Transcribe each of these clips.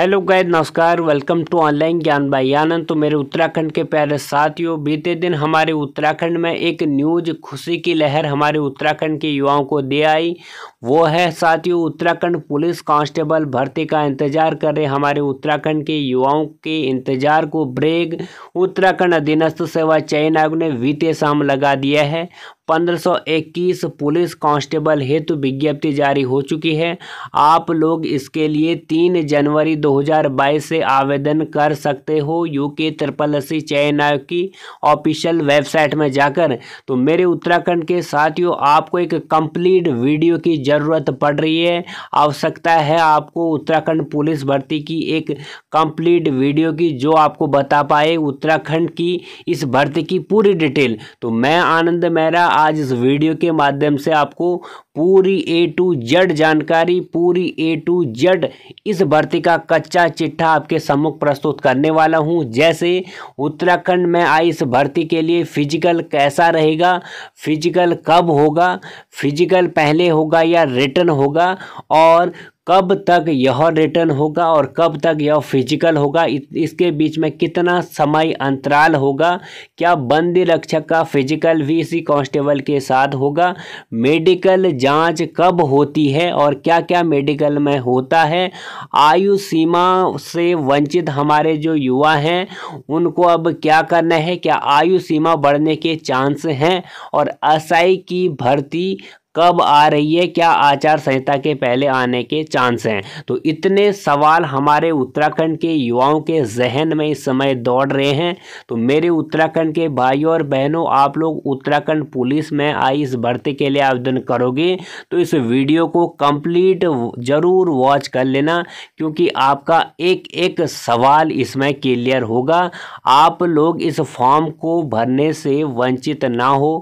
Hello guys नमस्कार welcome to online Gyan Bhai आनंद तो मेरे उत्तराखंड के प्यारे साथियों बीते दिन हमारे उत्तराखंड में एक न्यूज खुशी की लहर हमारे उत्तराखंड के युवाओं को दे आई वो है साथियों उत्तराखंड पुलिस कांस्टेबल भर्ती का इंतजार कर रहे हमारे उत्तराखंड के युवाओं के इंतजार को ब्रेक उत्तराखंड अधीनस्थ सेवा चयन आयोग ने वित्तीय शाम लगा दिया है 1521 पुलिस कांस्टेबल हेतु विज्ञप्ति जारी हो चुकी है आप लोग इसके लिए 3 जनवरी 2022 से आवेदन कर सकते हो यूके त्रिपल सी चयन आयोग की ऑफिशियल वेबसाइट में जाकर तो मेरे उत्तराखंड के साथियों आपको एक कंप्लीट वीडियो की ज़रूरत पड़ रही है आवश्यकता है आपको उत्तराखंड पुलिस भर्ती की एक कंप्लीट वीडियो की जो आपको बता पाए उत्तराखंड की इस भर्ती की पूरी डिटेल तो मैं आनंद मेहरा आज इस वीडियो के माध्यम से आपको पूरी ए टू जेड जानकारी पूरी ए टू जेड इस भर्ती का कच्चा चिट्ठा आपके सम्मुख प्रस्तुत करने वाला हूं जैसे उत्तराखंड में आई इस भर्ती के लिए फिजिकल कैसा रहेगा फिजिकल कब होगा फिजिकल पहले होगा या रिटर्न होगा और कब तक यह रिटर्न होगा और कब तक यह फिजिकल होगा इसके बीच में कितना समय अंतराल होगा क्या बंदी रक्षक का फिजिकल भी इसी कांस्टेबल के साथ होगा मेडिकल जांच कब होती है और क्या क्या मेडिकल में होता है आयु सीमा से वंचित हमारे जो युवा हैं उनको अब क्या करना है क्या आयु सीमा बढ़ने के चांस हैं और एस की भर्ती कब आ रही है क्या आचार संहिता के पहले आने के चांस हैं तो इतने सवाल हमारे उत्तराखंड के युवाओं के जहन में इस समय दौड़ रहे हैं तो मेरे उत्तराखंड के भाइयों और बहनों आप लोग उत्तराखंड पुलिस में आई इस भर्ती के लिए आवेदन करोगे तो इस वीडियो को कंप्लीट ज़रूर वॉच कर लेना क्योंकि आपका एक एक सवाल इसमें क्लियर होगा आप लोग इस फॉर्म को भरने से वंचित ना हो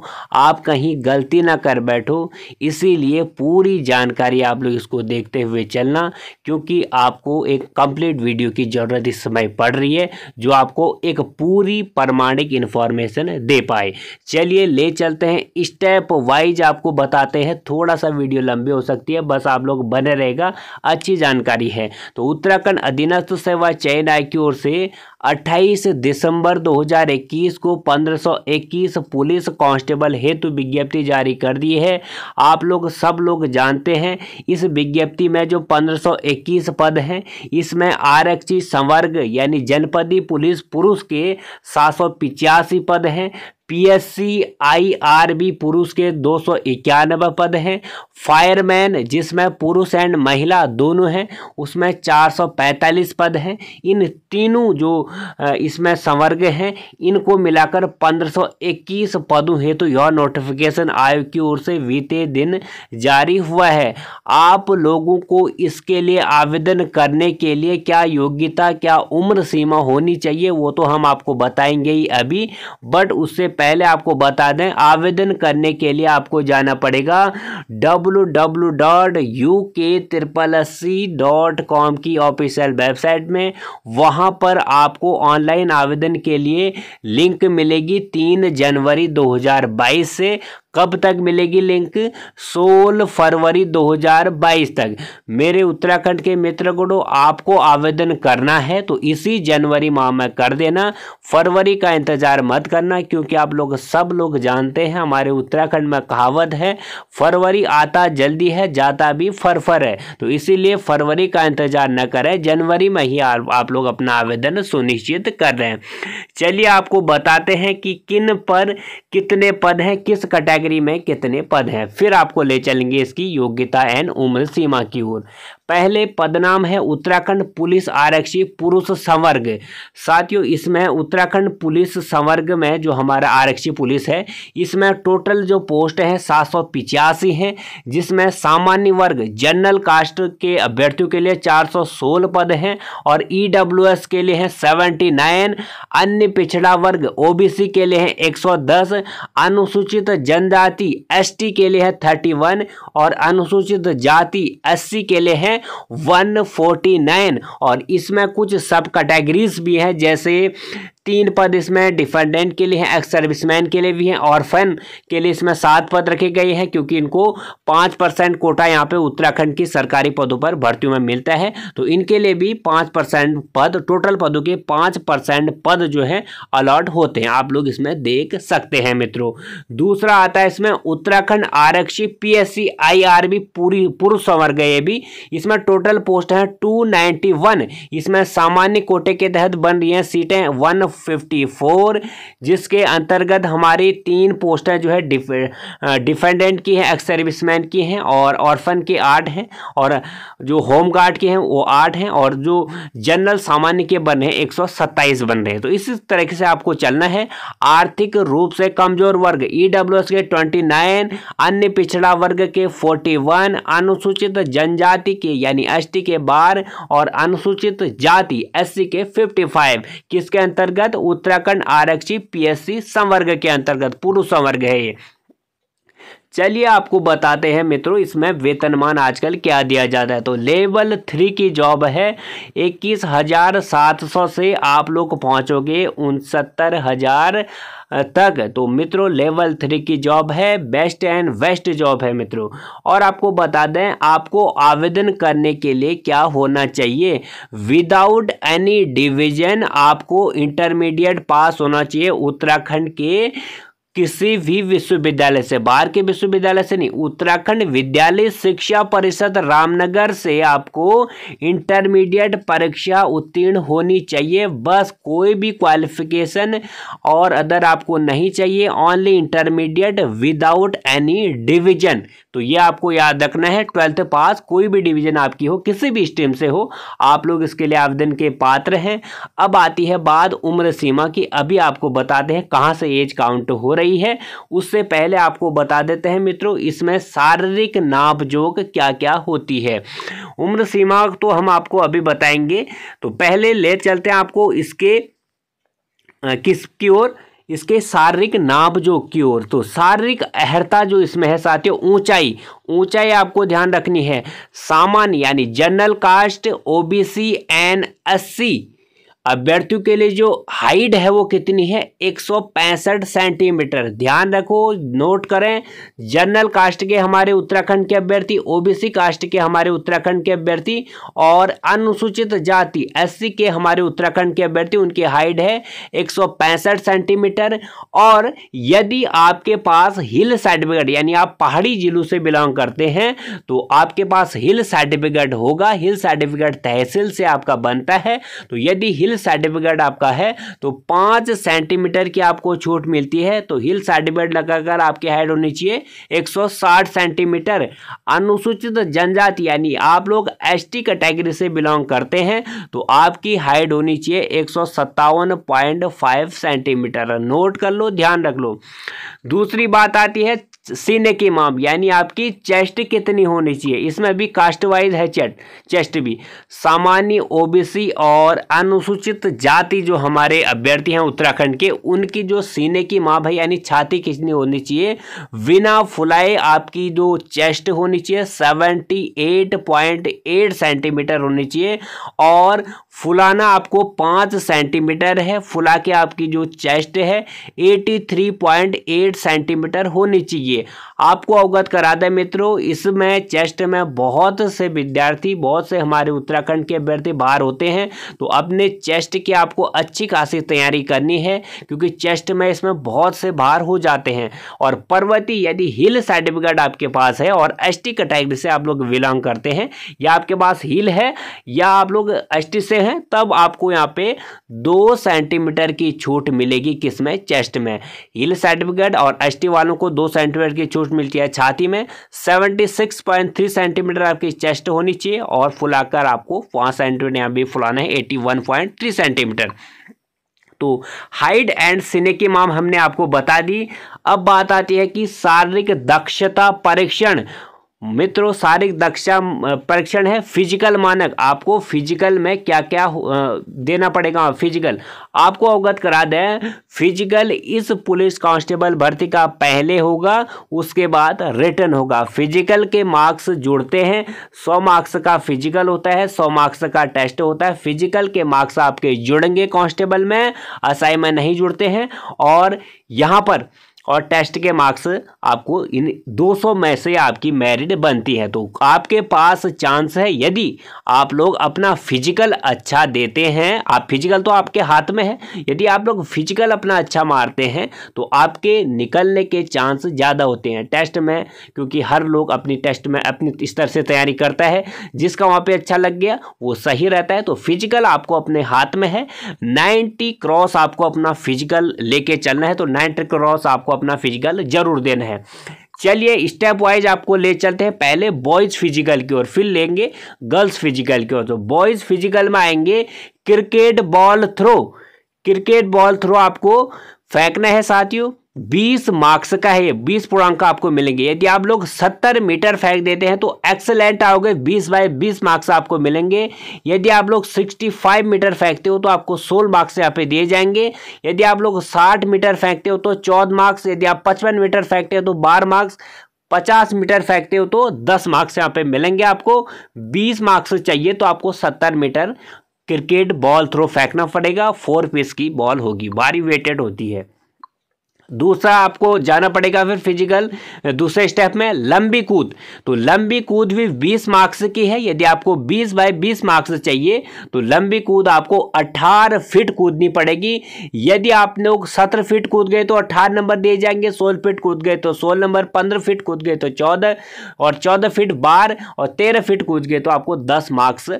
आप कहीं गलती ना कर बैठो इसीलिए पूरी जानकारी आप लोग इसको देखते हुए चलना क्योंकि आपको एक कंप्लीट वीडियो की ज़रूरत इस समय पड़ रही है जो आपको एक पूरी प्रमाणिक इन्फॉर्मेशन दे पाए चलिए ले चलते हैं स्टेप वाइज आपको बताते हैं थोड़ा सा वीडियो लंबी हो सकती है बस आप लोग बने रहेगा अच्छी जानकारी है तो उत्तराखंड अधीनस्थ सेवा चयन आय की ओर से 28 दिसंबर 2021 को 1521 पुलिस कांस्टेबल हेतु विज्ञप्ति जारी कर दी है आप लोग सब लोग जानते हैं इस विज्ञप्ति में जो 1521 पद हैं इसमें आरक्षित संवर्ग यानी जनपदी पुलिस पुरुष के सात पद हैं पीएससी आईआरबी पुरुष के दो पद हैं फायरमैन जिसमें पुरुष एंड महिला दोनों हैं उसमें 445 पद हैं इन तीनों जो इसमें संवर्ग हैं इनको मिलाकर 1521 पदों हेतु तो यह नोटिफिकेशन आयोग की ओर से बीते दिन जारी हुआ है आप लोगों को इसके लिए आवेदन करने के लिए क्या योग्यता क्या उम्र सीमा होनी चाहिए वो तो हम आपको बताएंगे ही अभी बट उससे पहले आपको बता दें आवेदन करने के लिए आपको जाना पड़ेगा W W dot U K dot com की ऑफिशियल वेबसाइट में वहां पर आपको ऑनलाइन आवेदन के लिए लिंक मिलेगी तीन जनवरी 2022 से कब तक मिलेगी लिंक 16 फरवरी 2022 तक मेरे उत्तराखंड के मित्र गुड़ो आपको आवेदन करना है तो इसी जनवरी माह में कर देना फरवरी का इंतजार मत करना क्योंकि आप लोग सब लोग जानते हैं हमारे उत्तराखंड में कहावत है फरवरी आता जल्दी है जाता भी फरफर है तो इसीलिए फरवरी का इंतजार न करें जनवरी में ही आप लोग अपना आवेदन सुनिश्चित कर रहे हैं चलिए आपको बताते हैं कि किन पर कितने पद हैं किस कैटेगरी कैटेगरी में कितने पद हैं फिर आपको ले चलेंगे इसकी योग्यता एंड उम्र सीमा की ओर पहले पदनाम है उत्तराखंड पुलिस आरक्षी पुरुष संवर्ग साथियों इसमें उत्तराखंड पुलिस संवर्ग में जो हमारा आरक्षी पुलिस है इसमें टोटल जो पोस्ट है सात सौ पिचासी हैं जिसमें सामान्य वर्ग जनरल कास्ट के अभ्यर्थियों के लिए चार सौ सोलह पद हैं और ई e के लिए हैं सेवेंटी नाइन अन्य पिछड़ा वर्ग ओ के लिए हैं एक सौ दस अनुसूचित जनजाति एस के लिए है थर्टी वन और अनुसूचित जाति एस के लिए हैं 149 और इसमें कुछ सब कैटेगरीज भी है जैसे तीन पद इसमें डिफेंडेंट के लिए हैं एक्स सर्विसमैन के लिए भी हैं ऑर्फन के लिए इसमें सात पद रखे गए हैं क्योंकि इनको पाँच परसेंट कोटा यहाँ पे उत्तराखंड की सरकारी पदों पर भर्तियों में मिलता है तो इनके लिए भी पाँच परसेंट पद टोटल पदों के पाँच परसेंट पद जो है अलॉट होते हैं आप लोग इसमें देख सकते हैं मित्रों दूसरा आता है इसमें उत्तराखंड आरक्षी P S C I R B पूरी पुरुष संवर्ग ये भी इसमें टोटल पोस्ट है टू इसमें सामान्य कोटे के तहत बन रही हैं सीटें वन 54 जिसके अंतर्गत हमारी तीन पोस्टें जो है डिफेंडेंट की हैं एक्स सर्विसमैन की हैं और ऑर्फन की आठ हैं और जो होम गार्ड के हैं वो आठ हैं और जो जनरल सामान्य के बन रहे हैं एक बन रहे हैं तो इस तरीके से आपको चलना है आर्थिक रूप से कमजोर वर्ग ई e के ट्वेंटी अन्य पिछड़ा वर्ग के फोर्टी अनुसूचित जनजाति के यानी एस के बार और अनुसूचित जाति एस के फिफ्टी किसके अंतर्गत अंतर्गत उत्तराखंड आरक्षी पीएससी संवर्ग के अंतर्गत पुरुष संवर्ग है ये चलिए आपको बताते हैं मित्रों इसमें वेतनमान आजकल क्या दिया जाता है तो लेवल थ्री की जॉब है इक्कीस हज़ार सात सौ से आप लोग पहुंचोगे उनसत्तर हज़ार तक तो मित्रों लेवल थ्री की जॉब है बेस्ट एंड वेस्ट जॉब है मित्रों और आपको बता दें आपको आवेदन करने के लिए क्या होना चाहिए विदाउट एनी डिवीजन आपको इंटरमीडिएट पास होना चाहिए उत्तराखंड के किसी भी विश्वविद्यालय से बाहर के विश्वविद्यालय से नहीं उत्तराखंड विद्यालय शिक्षा परिषद रामनगर से आपको इंटरमीडिएट परीक्षा उत्तीर्ण होनी चाहिए बस कोई भी क्वालिफिकेशन और अदर आपको नहीं चाहिए only intermediate without any division तो ये आपको याद रखना है ट्वेल्थ पास कोई भी डिवीजन आपकी हो किसी भी स्ट्रीम से हो आप लोग इसके लिए आवेदन के पात्र हैं अब आती है बाद उम्र सीमा की अभी आपको बताते हैं कहाँ से एज काउंट हो रही है उससे पहले आपको बता देते हैं मित्रों इसमें शारीरिक नापजोक क्या क्या होती है उम्र सीमा तो हम आपको अभी बताएंगे तो पहले ले चलते हैं आपको इसके किस की ओर इसके शारीरिक नाभ जो की ओर तो शारीरिक अहरता जो इसमें है साथियों ऊंचाई ऊंचाई आपको ध्यान रखनी है सामान्य यानी general caste OBC N S अभ्यर्थियों के लिए जो हाइट है वो कितनी है एक सेंटीमीटर ध्यान रखो नोट करें जनरल कास्ट के हमारे उत्तराखंड के अभ्यर्थी ओबीसी कास्ट के हमारे उत्तराखंड के अभ्यर्थी और अनुसूचित जाति एससी के हमारे उत्तराखंड के अभ्यर्थी उनकी हाइट है एक सेंटीमीटर और यदि आपके पास हिल सर्टिफिकेट यानी आप पहाड़ी जिलों से बिलोंग करते हैं तो आपके पास हिल सर्टिफिकेट होगा हिल सर्टिफिकेट तहसील से आपका बनता है तो यदि हिल सर्टिफिकेट आपका है तो पाँच सेंटीमीटर की आपको छूट मिलती है तो हिल सर्टिफिकेट लगाकर आपकी हाइट होनी चाहिए 160 सेंटीमीटर अनुसूचित जनजाति यानी आप लोग एस टी कैटेगरी से बिलोंग करते हैं तो आपकी हाइट होनी चाहिए एक सेंटीमीटर नोट कर लो ध्यान रख लो दूसरी बात आती है सीने की माप यानी आपकी चेस्ट कितनी होनी चाहिए इसमें भी कास्ट वाइज है चेट चेस्ट भी सामान्य ओबीसी और अनुसूचित जाति जो हमारे अभ्यर्थी हैं उत्तराखंड के उनकी जो सीने की माप है यानी छाती कितनी होनी चाहिए बिना फुलाए आपकी जो चेस्ट होनी चाहिए seventy eight point eight centimetre होनी चाहिए और फुलाना आपको पाँच सेंटीमीटर है फुला के आपकी जो चेस्ट है eighty three point eight centimetre होनी चाहिए लिए आपको अवगत करा दें मित्रों इसमें चेस्ट में बहुत से विद्यार्थी बहुत से हमारे उत्तराखंड के अभ्यर्थी बाहर होते हैं तो अपने चेस्ट की आपको अच्छी खासी तैयारी करनी है क्योंकि चेस्ट में इसमें बहुत से बाहर हो जाते हैं और पर्वती यदि हिल सर्टिफिकेट आपके पास है और एस टी कैटेगरी से आप लोग बिलोंग करते हैं या आपके पास हिल है या आप लोग एस से हैं तब आपको यहाँ पे दो सेंटीमीटर की छूट मिलेगी किसमें चेस्ट में हिल सर्टिफिकेट और एस वालों को दो सेंटीमीटर की छूट छूट मिलती है छाती में 76.3 सेंटीमीटर आपकी चेस्ट होनी चाहिए और फुलाकर आपको पाँच सेंटीमीटर यहाँ भी फुलाना है 81.3 सेंटीमीटर तो हाइट एंड सिने की माम हमने आपको बता दी अब बात आती है कि शारीरिक दक्षता परीक्षण मित्रों शारीरिक दक्षता परीक्षण है फिजिकल मानक आपको फिजिकल में क्या क्या देना पड़ेगा फिजिकल आपको अवगत करा दें फिजिकल इस पुलिस कांस्टेबल भर्ती का पहले होगा उसके बाद रिटर्न होगा फिजिकल के मार्क्स जुड़ते हैं सौ मार्क्स का फिजिकल होता है सौ मार्क्स का टेस्ट होता है फिजिकल के मार्क्स आपके जुड़ेंगे कॉन्स्टेबल में असाई में नहीं जुड़ते हैं और यहाँ पर और टेस्ट के मार्क्स आपको इन 200 में से आपकी मेरिट बनती है तो आपके पास चांस है यदि आप लोग अपना फिजिकल अच्छा देते हैं आप फिजिकल तो आपके हाथ में है यदि आप लोग फिजिकल अपना अच्छा मारते हैं तो आपके निकलने के चांस ज़्यादा होते हैं टेस्ट में क्योंकि हर लोग अपनी टेस्ट में अपनी स्तर से तैयारी करता है जिसका वहाँ पर अच्छा लग गया वो सही रहता है तो फिजिकल आपको अपने हाथ में है नाइन्टी क्रॉस आपको अपना फिजिकल लेके चलना है तो नाइन्टी क्रॉस आपको अपना फिजिकल जरूर देना है चलिए स्टेप वाइज आपको ले चलते हैं पहले बॉयज़ फिजिकल की ओर फिर लेंगे गर्ल्स फिजिकल की ओर तो बॉयज़ फिजिकल में आएंगे cricket ball throw cricket ball throw आपको फेंकना है साथियों बीस मार्क्स का है बीस पूर्णांक आपको मिलेंगे यदि आप लोग सत्तर मीटर फेंक देते हैं तो एक्सलेंट आओगे बीस बाय बीस मार्क्स आपको मिलेंगे यदि आप लोग सिक्सटी फाइव मीटर फेंकते हो तो आपको सोलह मार्क्स यहाँ पे दिए जाएंगे यदि आप लोग साठ मीटर फेंकते हो तो चौदह मार्क्स यदि आप पचपन मीटर फेंकते हो तो बारह मार्क्स पचास मीटर फेंकते हो तो दस मार्क्स यहाँ पे मिलेंगे आपको बीस मार्क्स चाहिए तो आपको सत्तर मीटर क्रिकेट बॉल थ्रो फेंकना पड़ेगा फोर पीस की बॉल होगी भारी वेटेड होती है दूसरा आपको जाना पड़ेगा फिर फिजिकल दूसरे स्टेप में लंबी कूद तो लंबी कूद भी 20 मार्क्स की है यदि आपको 20 बाय 20 मार्क्स चाहिए तो लंबी कूद आपको 18 फीट कूदनी पड़ेगी यदि आप लोग 17 फीट कूद गए तो 18 नंबर दिए जाएंगे 16 फीट कूद गए तो 16 नंबर 15 फीट कूद गए तो 14 और 14 फीट बार और 13 फीट कूद गए तो आपको 10 मार्क्स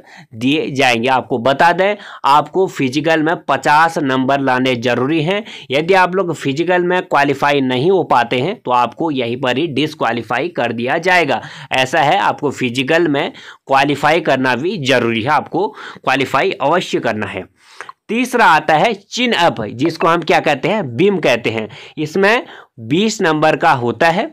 दिए जाएंगे आपको बता दें आपको फिजिकल में पचास नंबर लाने जरूरी हैं यदि आप लोग फिजिकल में में क्वालिफाई नहीं हो पाते हैं तो आपको यहीं पर ही डिसक्वालीफाई कर दिया जाएगा ऐसा है आपको फिजिकल में क्वालिफाई करना भी जरूरी है आपको क्वालिफाई अवश्य करना है तीसरा आता है चिन अप जिसको हम क्या कहते हैं बीम कहते हैं इसमें 20 नंबर का होता है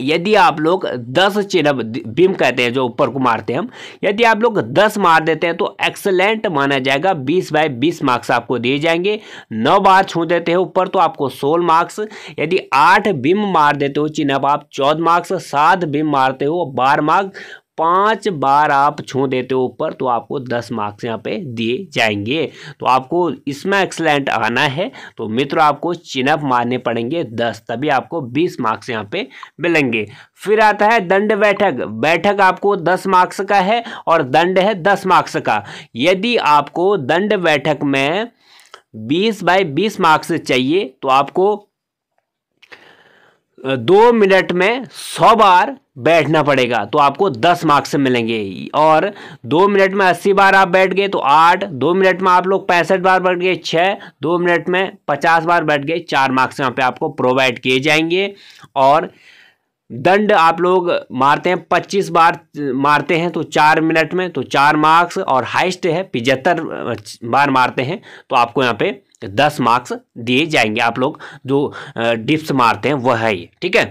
यदि आप लोग 10 चिन्ह बीम कहते हैं जो ऊपर को मारते हैं हम यदि आप लोग 10 मार देते हैं तो एक्सलेंट माना जाएगा 20 बाय 20 मार्क्स आपको दिए जाएंगे नौ बार छू देते हैं ऊपर तो आपको 16 मार्क्स यदि आठ बीम मार देते हो चिन्ह आप चौदह मार्क्स सात बीम मारते हो बारह मार्क्स पाँच बार आप छो देते हो ऊपर तो आपको दस मार्क्स यहाँ पे दिए जाएंगे तो आपको इसमें एक्सलेंट आना है तो मित्र आपको चिनअप मारने पड़ेंगे दस तभी आपको बीस मार्क्स यहाँ पे मिलेंगे फिर आता है दंड बैठक बैठक आपको दस मार्क्स का है और दंड है दस मार्क्स का यदि आपको दंड बैठक में बीस बाई बीस मार्क्स चाहिए तो आपको दो मिनट में सौ बार बैठना पड़ेगा तो आपको दस मार्क्स मिलेंगे और दो मिनट में अस्सी बार आप बैठ गए तो आठ दो मिनट में आप लोग पैंसठ बार बैठ गए छः दो मिनट में पचास बार बैठ गए चार मार्क्स यहाँ पे आपको प्रोवाइड किए जाएंगे और दंड आप लोग मारते हैं पच्चीस बार मारते हैं तो चार मिनट में तो चार मार्क्स और हाइस्ट है पिचहत्तर बार मारते हैं तो आपको यहाँ पर दस मार्क्स दिए जाएंगे आप लोग जो डिप्स मारते हैं वह है ये ठीक है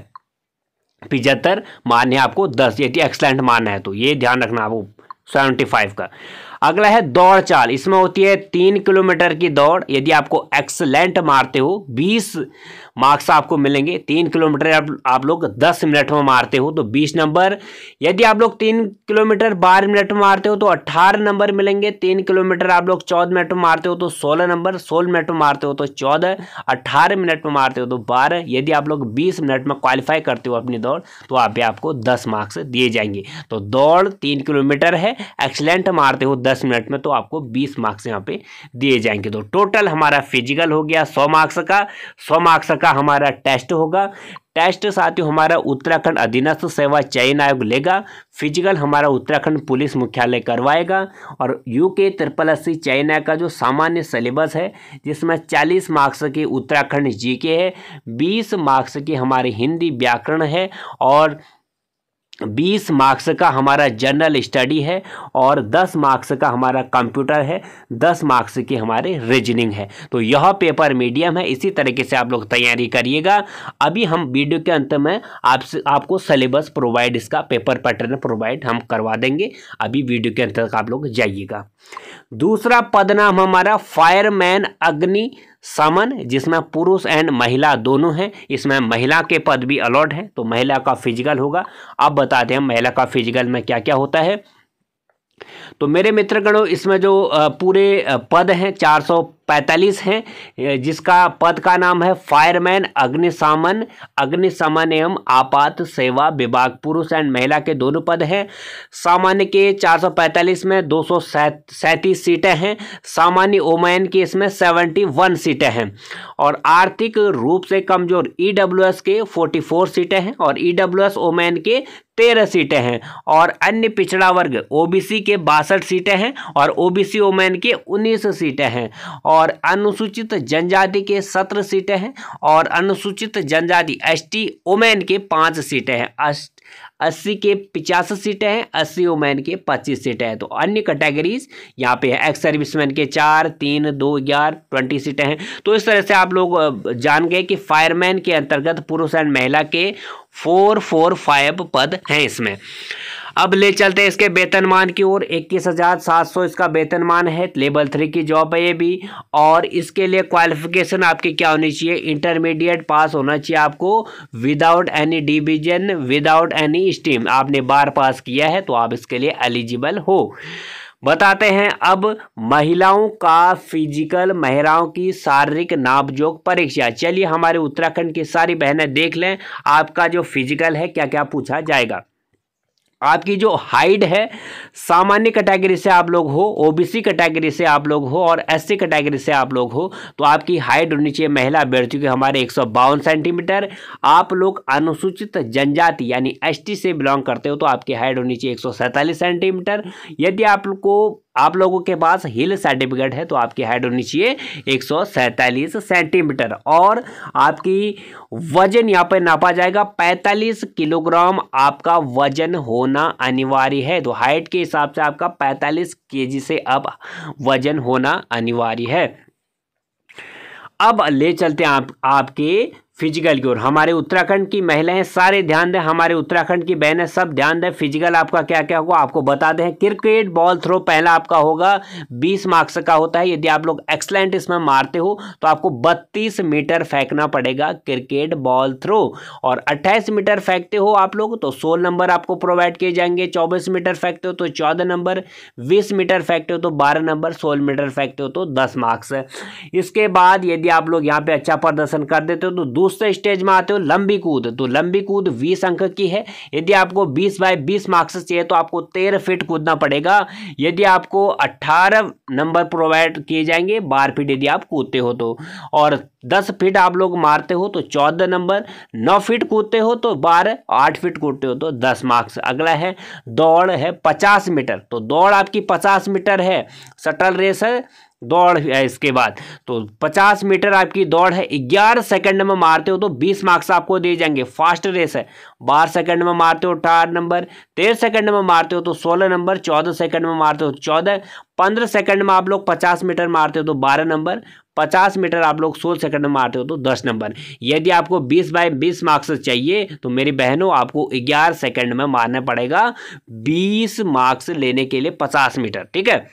पिचहत्तर मान है आपको दस यदि एक्सलेंट मान है तो ये ध्यान रखना आपको सेवेंटी फाइव का अगला है दौड़ चाल इसमें होती है तीन किलोमीटर की दौड़ यदि आपको एक्सलेंट मारते हो बीस मार्क्स आपको मिलेंगे तीन किलोमीटर आप, आप लोग दस मिनट में मारते हो तो बीस नंबर यदि आप लोग तीन किलोमीटर बारह मिनट में मारते हो तो अट्ठारह नंबर मिलेंगे तीन किलोमीटर आप लोग चौदह मिनट में मारते हो तो सोलह नंबर सोलह मिनट में मारते हो तो चौदह अट्ठारह मिनट में मारते हो तो बारह यदि आप लोग बीस मिनट में क्वालिफाई करते हो अपनी दौड़ तो आप भी आपको दस मार्क्स दिए जाएंगे तो दौड़ तीन किलोमीटर है एक्सलेंट मारते हो दस मिनट में तो आपको बीस मार्क्स यहाँ पे दिए जाएंगे तो टोटल हमारा फिजिकल हो गया सौ मार्क्स का सौ मार्क्स का हमारा टेस्ट होगा टेस्ट साथियों हमारा उत्तराखंड अधीनस्थ सेवा चयन आयोग लेगा फिजिकल हमारा उत्तराखंड पुलिस मुख्यालय करवाएगा और यू के ट्रिपल एस सी चयन आयोग का जो सामान्य सिलेबस है जिसमें 40 मार्क्स की उत्तराखंड जीके है 20 मार्क्स की हमारी हिंदी व्याकरण है और बीस मार्क्स का हमारा जनरल स्टडी है और दस मार्क्स का हमारा कंप्यूटर है दस मार्क्स की हमारे रीजनिंग है तो यह पेपर मीडियम है इसी तरीके से आप लोग तैयारी करिएगा अभी हम वीडियो के अंत में आपसे आपको सिलेबस प्रोवाइड इसका पेपर पैटर्न प्रोवाइड हम करवा देंगे अभी वीडियो के अंत तक आप लोग जाइएगा दूसरा पद नाम हमारा फायरमैन अग्नि समन जिसमें पुरुष एंड महिला दोनों हैं इसमें महिला के पद भी अलॉट हैं तो महिला का फिजिकल होगा अब बताते हैं महिला का फिजिकल में क्या क्या होता है तो मेरे मित्रगणों इसमें जो पूरे पद हैं चार सौ पैंतालीस हैं जिसका पद का नाम है फायरमैन अग्निशामन अग्निशमन एवं आपात सेवा विभाग पुरुष एंड महिला के दोनों पद हैं सामान्य के 445 में दो सैंतीस सीटें हैं सामान्य ओमैन की इसमें 71 सीटें हैं और आर्थिक रूप से कमजोर ईडब्ल्यूएस के 44 सीटें हैं और ईडब्ल्यूएस ओमैन के तेरह सीटें हैं और अन्य पिछड़ा वर्ग ओबीसी के बासठ सीटें हैं और ओबीसी ओमैन के उन्नीस सीटें हैं और और अनुसूचित जनजाति के सत्रह सीटें हैं और अनुसूचित जनजाति एसटी ओमेन के पाँच सीटें हैं अस्सी के पिचासी सीटें हैं अस्सी ओमैन के पच्चीस सीटें हैं तो अन्य कैटेगरीज यहाँ पे है एक्स सर्विसमैन के चार तीन दो ग्यारह ट्वेंटी सीटें हैं तो इस तरह से आप लोग जान गए कि फायरमैन के अंतर्गत पुरुष एंड महिला के फोर फोर फाइव पद हैं इसमें अब ले चलते हैं इसके वेतनमान की ओर इक्कीस हज़ार सात सौ इसका वेतनमान है लेवल थ्री की जॉब है ये भी और इसके लिए क्वालिफिकेशन आपकी क्या होनी चाहिए इंटरमीडिएट पास होना चाहिए आपको without any division without any stream आपने बार पास किया है तो आप इसके लिए एलिजिबल हो बताते हैं अब महिलाओं का फिजिकल महिलाओं की शारीरिक नापजोक परीक्षा चलिए हमारे उत्तराखंड की सारी बहनें देख लें आपका जो फिजिकल है क्या क्या पूछा जाएगा आपकी जो हाइट है सामान्य कैटेगरी से आप लोग हो ओबीसी कैटेगरी से आप लोग हो और एससी कैटेगरी से आप लोग हो तो आपकी हाइट होनी चाहिए महिला अभ्यर्थियों की हमारे एक सेंटीमीटर आप लोग अनुसूचित जनजाति यानी एसटी से बिलोंग करते हो तो आपकी हाइट होनी चाहिए एक सेंटीमीटर यदि आप लोग को आप लोगों के पास हिल सर्टिफिकेट है तो आपकी हाइट होनी चाहिए एक सेंटीमीटर और आपकी वजन यहाँ पर नापा जाएगा 45 किलोग्राम आपका वजन होना अनिवार्य है तो हाइट के हिसाब से आपका 45 केजी से अब वजन होना अनिवार्य है अब ले चलते हैं आप आपके फिजिकल की ओर हमारे उत्तराखंड की महिलाएं सारे ध्यान दें हमारे उत्तराखंड की बहनें सब ध्यान दें फिजिकल आपका क्या क्या होगा आपको बता दें क्रिकेट बॉल थ्रो पहला आपका होगा 20 मार्क्स का होता है यदि आप लोग एक्सलेंट इसमें मारते हो तो आपको 32 मीटर फेंकना पड़ेगा क्रिकेट बॉल थ्रो और 28 मीटर फेंकते हो आप लोग तो सोलह नंबर आपको प्रोवाइड किए जाएंगे चौबीस मीटर फेंकते हो तो चौदह नंबर बीस मीटर फेंकते हो तो बारह नंबर सोलह मीटर फेंकते हो तो दस मार्क्स इसके बाद यदि आप लोग यहाँ पे अच्छा प्रदर्शन कर देते हो तो दूसरे स्टेज में आते हो लंबी कूद तो लंबी कूद बीस अंक की है यदि आपको बीस बाय बीस मार्क्स चाहिए तो आपको तेरह फीट कूदना पड़ेगा यदि आपको अट्ठारह नंबर प्रोवाइड किए जाएंगे बारह फीट यदि आप कूदते हो तो और दस फीट आप लोग मारते हो तो चौदह नंबर नौ फीट कूदते हो तो बारह आठ फीट कूदते हो तो दस मार्क्स अगला है दौड़ है पचास मीटर तो दौड़ आपकी पचास मीटर है सटल रेस है दौड़ है इसके बाद तो 50 मीटर आपकी दौड़ है 11 सेकंड में मारते हो तो 20 मार्क्स आपको दिए जाएंगे फास्ट रेस है 12 सेकंड में मारते हो अठारह नंबर 13 सेकंड में मारते हो तो 16 नंबर 14 सेकंड में मारते हो 14 15 सेकंड में आप लोग 50 मीटर मारते हो तो 12 नंबर 50 मीटर आप लोग 16 सेकंड में मारते हो तो 10 नंबर यदि आपको 20 बाय 20 मार्क्स चाहिए तो मेरी बहनों आपको 11 सेकंड में मारना पड़ेगा 20 मार्क्स लेने के लिए 50 मीटर ठीक है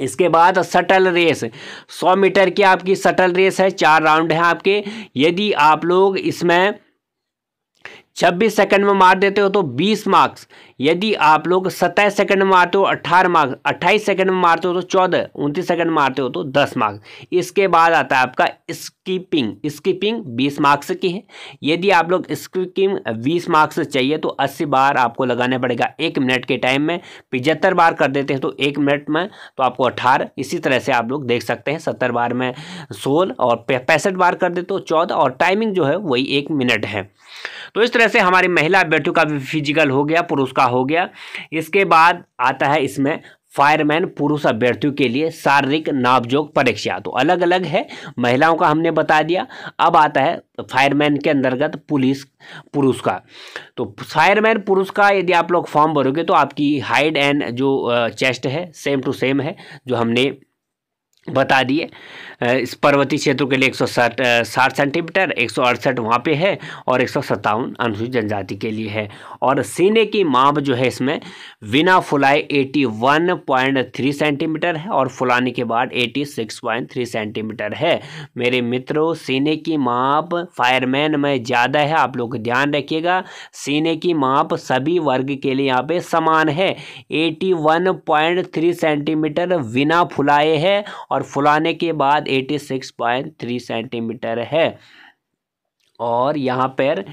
इसके बाद सटल रेस 100 मीटर की आपकी सटल रेस है चार राउंड है आपके यदि आप लोग इसमें छब्बीस सेकंड में मार देते हो तो बीस मार्क्स यदि आप लोग सत्ताईस सेकंड में मारते हो अट्ठारह मार्क्स अट्ठाईस सेकंड में मारते हो तो चौदह उनतीस सेकंड में मारते हो तो दस मार्क्स इसके बाद आता है आपका स्कीपिंग स्कीपिंग बीस मार्क्स की है यदि आप लोग स्कीपिंग बीस मार्क्स चाहिए तो अस्सी बार आपको लगाना पड़ेगा एक मिनट के टाइम में पिचहत्तर बार कर देते हैं तो एक मिनट में तो आपको अट्ठारह इसी तरह से आप लोग देख सकते हैं सत्तर बार में सोलह और पैंसठ बार कर देते हो चौदह और टाइमिंग जो है वही एक मिनट है तो इस तरह तरह से हमारी महिला अभ्यर्थियों का भी फिजिकल हो गया पुरुष का हो गया इसके बाद आता है इसमें फायरमैन पुरुष अभ्यर्थियों के लिए शारीरिक नापजोक परीक्षा तो अलग अलग है महिलाओं का हमने बता दिया अब आता है फायरमैन के अंतर्गत पुलिस पुरुष का तो फायरमैन पुरुष का यदि आप लोग फॉर्म भरोगे तो आपकी हाइट एंड जो चेस्ट है सेम टू सेम है जो हमने बता दिए इस पर्वतीय क्षेत्रों के लिए एक सौ साठ साठ सेंटीमीटर एक सौ अड़सठ वहाँ पे है और एक सौ सत्तावन अनुसूचित जनजाति के लिए है और सीने की माप जो है इसमें बिना फुलाए 81.3 सेंटीमीटर है और फुलाने के बाद 86.3 सेंटीमीटर है मेरे मित्रों सीने की माप फायरमैन में ज़्यादा है आप लोग ध्यान रखिएगा सीने की माप सभी वर्ग के लिए यहाँ पे समान है 81.3 सेंटीमीटर बिना फुलाए है और फुलाने के बाद 86.3 सेंटीमीटर है और यहाँ पर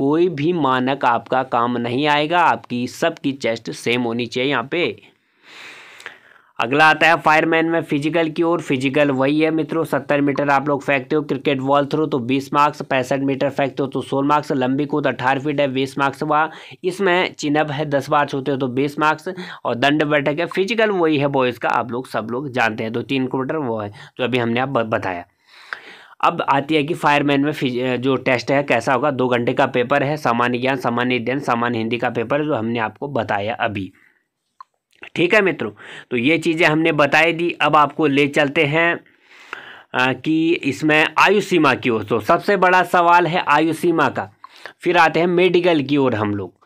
कोई भी मानक आपका काम नहीं आएगा आपकी सबकी चेस्ट सेम होनी चाहिए यहाँ पे अगला आता है फायरमैन में फिजिकल की ओर फिजिकल वही है मित्रों सत्तर मीटर आप लोग फेंकते हो क्रिकेट बॉल थ्रो तो बीस मार्क्स पैंसठ मीटर फेंकते हो तो सोलह मार्क्स लंबी कूद अठारह फीट है बीस मार्क्स हुआ इसमें चिनब है दस बार छूते हो तो बीस मार्क्स और दंड बैठक है फिजिकल वही है बॉयज़ का आप लोग सब लोग जानते हैं तो तीन क्वार्टर वो है जो अभी हमने आप बताया अब आती है कि फायरमैन में जो टेस्ट है कैसा होगा दो घंटे का पेपर है सामान्य ज्ञान सामान्य अध्ययन सामान्य हिंदी का पेपर जो हमने आपको बताया अभी ठीक है मित्रों तो ये चीज़ें हमने बताई दी अब आपको ले चलते हैं कि इसमें आयु सीमा की ओर तो सबसे बड़ा सवाल है आयु सीमा का फिर आते हैं मेडिकल की ओर हम लोग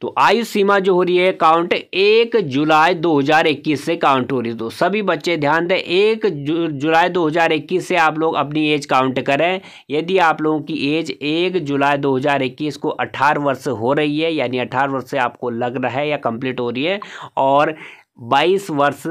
तो आयु सीमा जो हो रही है काउंट एक जुलाई 2021 से काउंट हो रही है तो सभी बच्चे ध्यान दें एक दो जुलाई 2021 से आप लोग अपनी एज काउंट करें यदि आप लोगों की एज एक जुलाई 2021 को 18 वर्ष हो रही है यानी 18 वर्ष से आपको लग रहा है या कंप्लीट हो रही है और बाईस वर्ष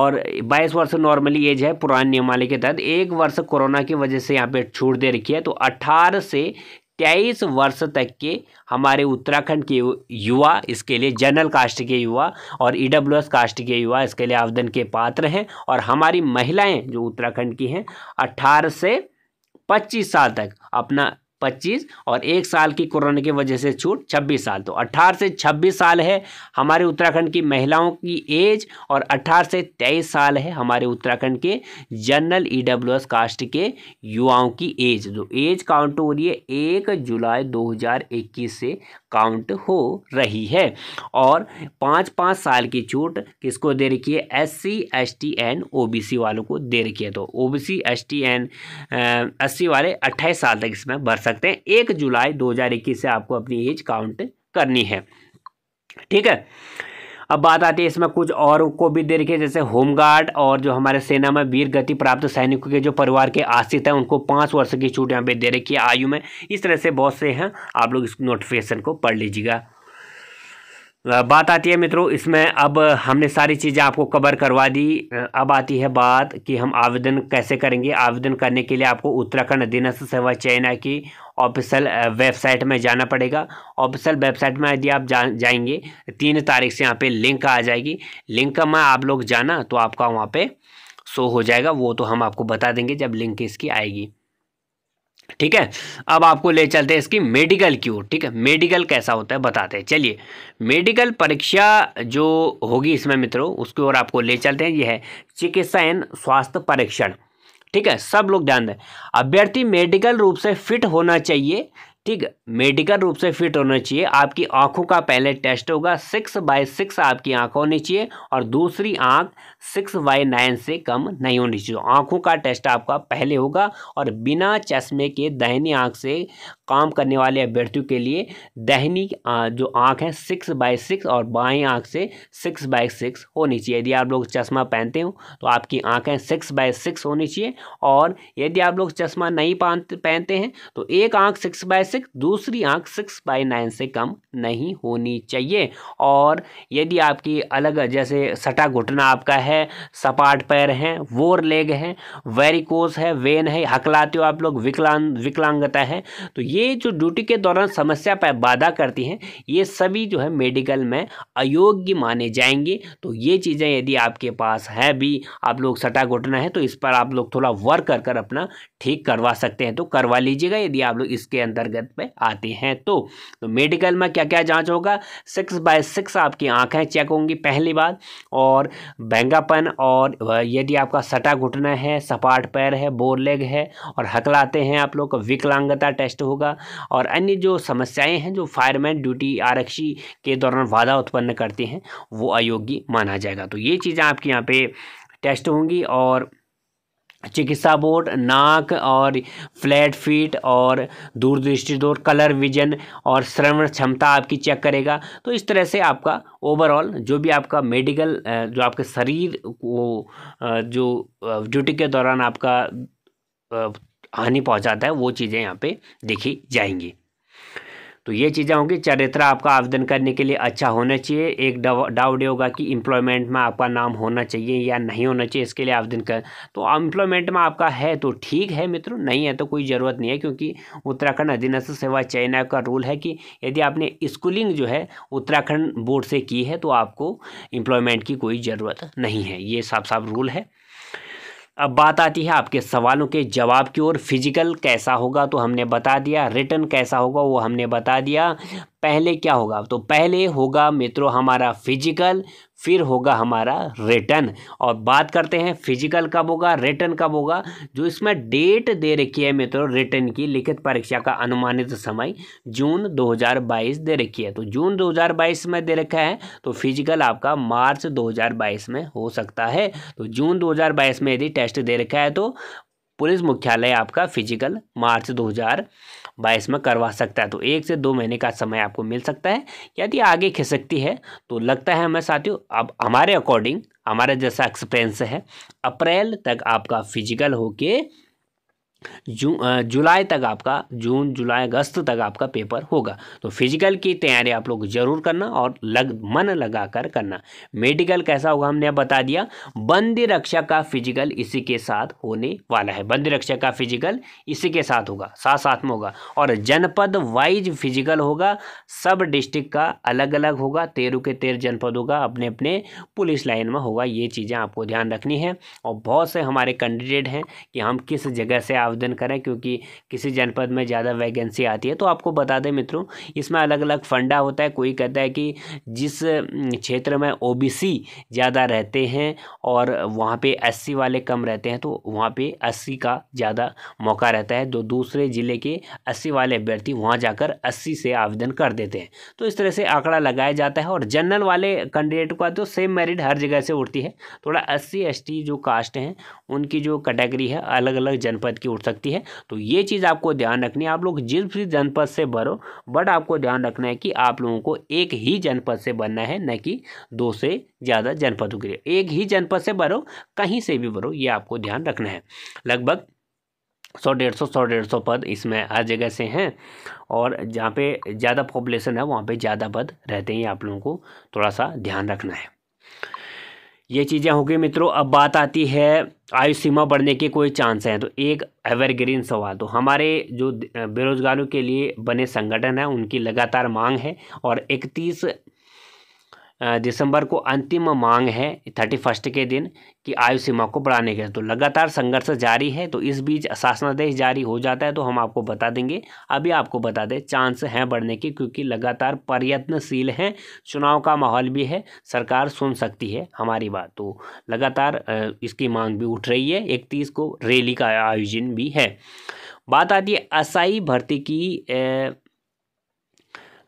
और बाईस वर्ष नॉर्मली एज है पुराने नियमालय के तहत एक वर्ष कोरोना की वजह से यहाँ पे छूट दे रखी है तो अट्ठारह से तेईस वर्ष तक के हमारे उत्तराखंड के युवा इसके लिए जनरल कास्ट के युवा और ई e कास्ट के युवा इसके लिए आवेदन के पात्र हैं और हमारी महिलाएं जो उत्तराखंड की हैं अट्ठारह से पच्चीस साल तक अपना पच्चीस और एक साल की कोरोना की वजह से छूट छब्बीस साल तो अट्ठारह से छब्बीस साल है हमारे उत्तराखंड की महिलाओं की एज और अट्ठारह से तेईस साल है हमारे उत्तराखंड के जनरल ई कास्ट के युवाओं की एज जो तो एज काउंट हो रही है एक जुलाई 2021 से काउंट हो रही है और पाँच पाँच साल की छूट किसको दे रखी है S C S T and O B C वालों को दे रखी है तो O B C S T and S C वाले अट्ठाईस साल तक इसमें भर सकते हैं एक जुलाई दो से आपको अपनी एज काउंट करनी है ठीक है अब बात आती है इसमें कुछ और को भी दे रखी है जैसे होमगार्ड और जो हमारे सेना में वीर गति प्राप्त सैनिकों के जो परिवार के आश्रित हैं उनको पाँच वर्ष की छूट यहाँ पे दे रखी है आयु में इस तरह से बहुत से हैं आप लोग इस नोटिफिकेशन को पढ़ लीजिएगा बात आती है मित्रों इसमें अब हमने सारी चीज़ें आपको कवर करवा दी अब आती है बात कि हम आवेदन कैसे करेंगे आवेदन करने के लिए आपको उत्तराखंड अधीनस्थ सेवा चयन की ऑफिसल वेबसाइट में जाना पड़ेगा ऑफिसल वेबसाइट में यदि आप जा जाएंगे तीन तारीख से यहाँ पे लिंक आ जाएगी लिंक में आप लोग जाना तो आपका वहाँ पर शो हो जाएगा वो तो हम आपको बता देंगे जब लिंक इसकी आएगी ठीक है अब आपको ले चलते हैं इसकी मेडिकल क्यों ठीक है मेडिकल कैसा होता है बताते हैं चलिए मेडिकल परीक्षा जो होगी इसमें मित्रों उसकी ओर आपको ले चलते हैं यह है चिकित्सा एन स्वास्थ्य परीक्षण ठीक है सब लोग ध्यान दें अभ्यर्थी मेडिकल रूप से फिट होना चाहिए ठीक मेडिकल रूप से फिट होना चाहिए आपकी आंखों का पहले टेस्ट होगा सिक्स बाय सिक्स आपकी आंख होनी चाहिए और दूसरी आंख सिक्स बाय नाइन से कम नहीं होनी चाहिए आंखों का टेस्ट आपका पहले होगा और बिना चश्मे के दहनी आंख से काम करने वाले अभ्यर्थियों के लिए दहनी जो आंख है सिक्स बाय सिक्स और बाई आंख से सिक्स बाय सिक्स होनी चाहिए यदि आप लोग चश्मा पहनते हो तो आपकी आंखें सिक्स बाय सिक्स होनी चाहिए और यदि आप लोग चश्मा नहीं पहनते हैं तो एक आंख सिक्स बाय सिक्स दूसरी आंख सिक्स बाई नाइन से कम नहीं होनी चाहिए और यदि आपकी अलग जैसे सटा घुटना आपका है सपाट पैर हैं वोर लेग है वेरिकोस है वेन है हकलाते हो आप लोग विकलांग विकलांगता है तो ये जो ड्यूटी के दौरान समस्या पर बाधा करती हैं ये सभी जो है मेडिकल में अयोग्य माने जाएंगे तो ये चीज़ें यदि आपके पास है भी आप लोग सटा घुटना है तो इस पर आप लोग थोड़ा वर्क कर कर अपना ठीक करवा सकते हैं तो करवा लीजिएगा यदि आप लोग इसके अंतर्गत अंतर्गत में आते हैं तो तो मेडिकल में क्या क्या जांच होगा सिक्स बाय सिक्स आपकी आंखें चेक होंगी पहली बार और बैंगापन और यदि आपका सटा घुटना है सपाट पैर है बोर लेग है और हकलाते हैं आप लोग विकलांगता टेस्ट होगा और अन्य जो समस्याएं हैं जो फायरमैन ड्यूटी आरक्षी के दौरान वादा उत्पन्न करते हैं वो अयोग्य माना जाएगा तो ये चीज़ें आपके यहाँ पे टेस्ट होंगी और चिकित्सा बोर्ड नाक और फ्लैट फीट और दूरदृष्टि दूर कलर विजन और श्रवण क्षमता आपकी चेक करेगा तो इस तरह से आपका ओवरऑल जो भी आपका मेडिकल जो आपके शरीर को जो ड्यूटी के दौरान आपका हानि पहुंचाता है वो चीज़ें यहाँ पे देखी जाएंगी तो ये चीज़ें होंगी चरित्र आपका आवेदन करने के लिए अच्छा होना चाहिए एक डाउट ये होगा कि एम्प्लॉयमेंट में आपका नाम होना चाहिए या नहीं होना चाहिए इसके लिए आवेदन कर तो एम्प्लॉयमेंट में आपका है तो ठीक है मित्रों नहीं है तो कोई ज़रूरत नहीं है क्योंकि उत्तराखंड अधीनस्थ सेवा चयन आयोग का रूल है कि यदि आपने स्कूलिंग जो है उत्तराखंड बोर्ड से की है तो आपको एम्प्लॉयमेंट की कोई ज़रूरत नहीं है ये साफ साफ रूल है अब बात आती है आपके सवालों के जवाब की ओर फिजिकल कैसा होगा तो हमने बता दिया रिटर्न कैसा होगा वो हमने बता दिया पहले क्या होगा तो पहले होगा मित्रों हमारा फिजिकल फिर होगा हमारा रिटर्न और बात करते हैं फिजिकल कब होगा रिटर्न कब होगा जो इसमें डेट दे रखी है मित्रों रिटर्न की लिखित परीक्षा का अनुमानित समय जून 2022 दे रखी है तो जून 2022 में दे रखा है तो फिजिकल आपका मार्च 2022 में हो सकता है तो जून 2022 में यदि टेस्ट दे रखा है तो पुलिस मुख्यालय आपका फिजिकल मार्च दो बाईस में करवा सकता है तो एक से दो महीने का समय आपको मिल सकता है यदि आगे खिसकती है तो लगता है हमें साथियों अब हमारे अकॉर्डिंग हमारे जैसा एक्सपीरियंस है अप्रैल तक आपका फिजिकल होके जू जुलाई तक आपका जून जुलाई अगस्त तक आपका पेपर होगा तो फिजिकल की तैयारी आप लोग जरूर करना और लग मन लगाकर करना मेडिकल कैसा होगा हमने बता दिया बंदी रक्षा का फिजिकल इसी के साथ होने वाला है बंदी रक्षा का फिजिकल इसी के साथ होगा साथ साथ में होगा और जनपद वाइज फिजिकल होगा सब डिस्ट्रिक्ट का अलग अलग होगा तेरह के तेरह जनपद होगा अपने अपने पुलिस लाइन में होगा ये चीज़ें आपको ध्यान रखनी है और बहुत से हमारे कैंडिडेट हैं कि हम किस जगह से आप आवेदन करें क्योंकि किसी जनपद में ज़्यादा वैकेंसी आती है तो आपको बता दें मित्रों इसमें अलग अलग फंडा होता है कोई कहता है कि जिस क्षेत्र में ओ ज़्यादा रहते हैं और वहाँ पर एस वाले कम रहते हैं तो वहाँ पर अस्सी का ज़्यादा मौका रहता है जो तो दूसरे ज़िले के अस्सी वाले अभ्यर्थी वहाँ जाकर अस्सी से आवेदन कर देते हैं तो इस तरह से आंकड़ा लगाया जाता है और जनरल वाले कैंडिडेट का तो सेम मेरिट हर जगह से उठती है थोड़ा अस्सी सी जो कास्ट हैं उनकी जो कैटेगरी है अलग अलग जनपद की छूट सकती है तो ये चीज़ आपको ध्यान रखनी है आप लोग जिस भी जनपद से भरो बट आपको ध्यान रखना है कि आप लोगों को एक ही जनपद से भरना है न कि दो से ज़्यादा जनपदों के लिए एक ही जनपद से भरो कहीं से भी भरो ये आपको ध्यान रखना है लगभग सौ डेढ़ सौ सौ डेढ़ सौ पद इसमें हर जगह से हैं और जहाँ पे ज़्यादा पॉपुलेशन है वहाँ पे ज़्यादा पद रहते हैं आप लोगों को थोड़ा सा ध्यान रखना है ये चीज़ें होगी मित्रों अब बात आती है आयु सीमा बढ़ने के कोई चांस हैं तो एक एवरग्रीन सवाल तो हमारे जो बेरोजगारों के लिए बने संगठन हैं उनकी लगातार मांग है और इकतीस दिसंबर को अंतिम मांग है थर्टी फर्स्ट के दिन कि आयु सीमा को बढ़ाने के तो लगातार संघर्ष जारी है तो इस बीच शासनादेश जारी हो जाता है तो हम आपको बता देंगे अभी आपको बता दें चांस हैं बढ़ने के क्योंकि लगातार प्रयत्नशील हैं चुनाव का माहौल भी है सरकार सुन सकती है हमारी बात तो लगातार इसकी मांग भी उठ रही है इकतीस को रैली का आयोजन भी है बात आती है असाई भर्ती की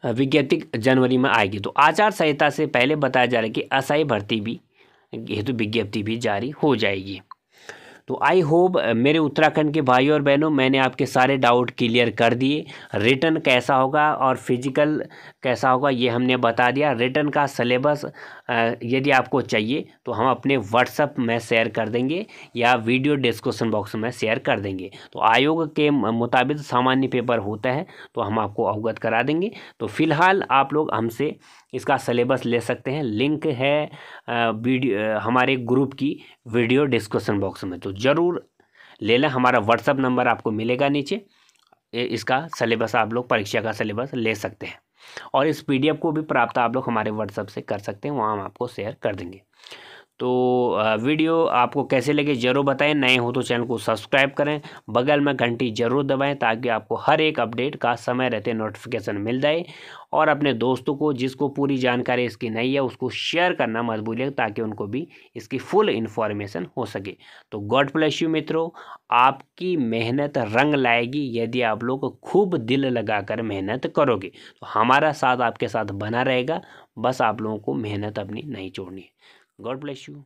विज्ञप्ति जनवरी में आएगी तो आचार संहिता से पहले बताया जा रहा है कि असाई भर्ती भी हेतु विज्ञप्ति भी जारी हो जाएगी तो आई होप मेरे उत्तराखंड के भाई और बहनों मैंने आपके सारे डाउट क्लियर कर दिए रिटर्न कैसा होगा और फिजिकल कैसा होगा ये हमने बता दिया रिटर्न का सिलेबस यदि आपको चाहिए तो हम अपने व्हाट्सअप में शेयर कर देंगे या वीडियो डिस्क्रिप्सन बॉक्स में शेयर कर देंगे तो आयोग के मुताबिक सामान्य पेपर होता है तो हम आपको अवगत करा देंगे तो फिलहाल आप लोग हमसे इसका सिलेबस ले सकते हैं लिंक है वीडियो हमारे ग्रुप की वीडियो डिस्क्रिप्सन बॉक्स में तो ज़रूर ले लें हमारा व्हाट्सअप नंबर आपको मिलेगा नीचे इसका सिलेबस आप लोग परीक्षा का सिलेबस ले सकते हैं और इस पीडीएफ को भी प्राप्त आप लोग हमारे व्हाट्सएप से कर सकते हैं वहाँ हम आपको शेयर कर देंगे तो वीडियो आपको कैसे लगे ज़रूर बताएं नए हो तो चैनल को सब्सक्राइब करें बगल में घंटी ज़रूर दबाएं ताकि आपको हर एक अपडेट का समय रहते नोटिफिकेशन मिल जाए और अपने दोस्तों को जिसको पूरी जानकारी इसकी नहीं है उसको शेयर करना मजबूरी है ताकि उनको भी इसकी फुल इन्फॉर्मेशन हो सके तो गॉड प्लेस यू मित्रों आपकी मेहनत रंग लाएगी यदि आप लोग खूब दिल लगाकर मेहनत करोगे तो हमारा साथ आपके साथ बना रहेगा बस आप लोगों को मेहनत अपनी नहीं छोड़नी है God bless you.